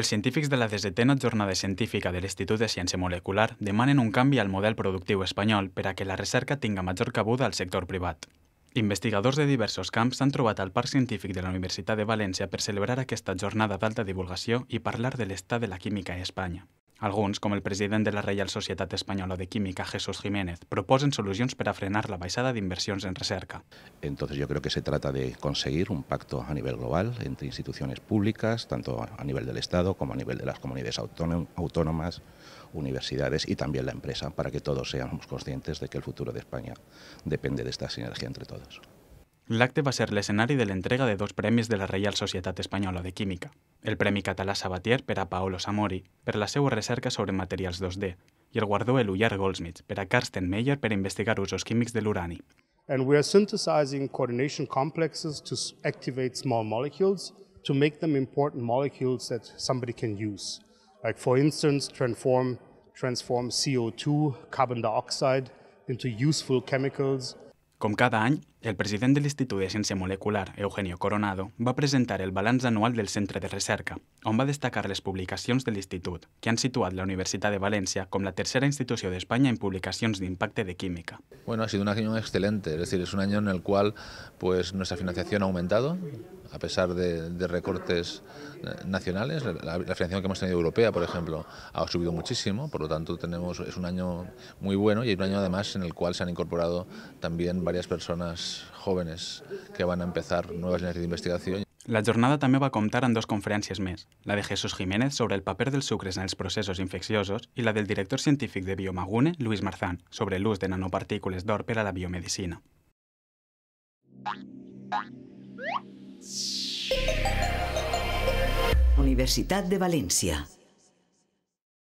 Els científics de la desetena jornada científica de l'Institut de Ciència Molecular demanen un canvi al model productiu espanyol per a que la recerca tinga major cabuda al sector privat. Investigadors de diversos camps s'han trobat al Parc Científic de la Universitat de València per celebrar aquesta jornada d'alta divulgació i parlar de l'estat de la química a Espanya. Algunos, como el presidente de la Real Sociedad Española de Química, Jesús Jiménez, proposen soluciones para frenar la de inversiones en recerca. Entonces yo creo que se trata de conseguir un pacto a nivel global entre instituciones públicas, tanto a nivel del Estado como a nivel de las comunidades autónomas, universidades y también la empresa, para que todos seamos conscientes de que el futuro de España depende de esta sinergia entre todos. L'acte va ser l'escenari de l'entrega de dos premis de la Reial Societat Espanyola de Química, el Premi Català Sabatier per a Paolo Samori per la seva recerca sobre materials 2D i el guardó Eluyar Goldsmith per a Karsten Meyer per investigar usos químics de l'urani. And we are synthesizing coordination complexes to activate small molecules to make them important molecules that somebody can use. Like for instance, transform, transform CO2, carbon dioxide, into useful chemicals. Com cada any, el Presidente del Instituto de Ciencia Molecular, Eugenio Coronado, va a presentar el balance anual del Centro de recerca, on va a destacar las publicaciones del Instituto, que han situado la Universidad de Valencia como la tercera institución de España en publicaciones de impacto de química. Bueno, ha sido un año excelente, es decir, es un año en el cual pues, nuestra financiación ha aumentado, a pesar de, recortes eh, nacionales, la, financiación que hemos tenido europea, por ejemplo, ha subido muchísimo, por lo tanto tenemos, es un año muy bueno y es un año además en el cual se han incorporado también varias personas jóvenes que van a empezar nuevas líneas de investigación. La jornada també va comptar amb dues conferències més, la de Jesús Jiménez sobre el paper dels sucres en els processos infecciosos i la del director científic de Biomagune, Luis Marzán, sobre l'ús de nanopartícules d'or per a la biomedicina. Universitat de València.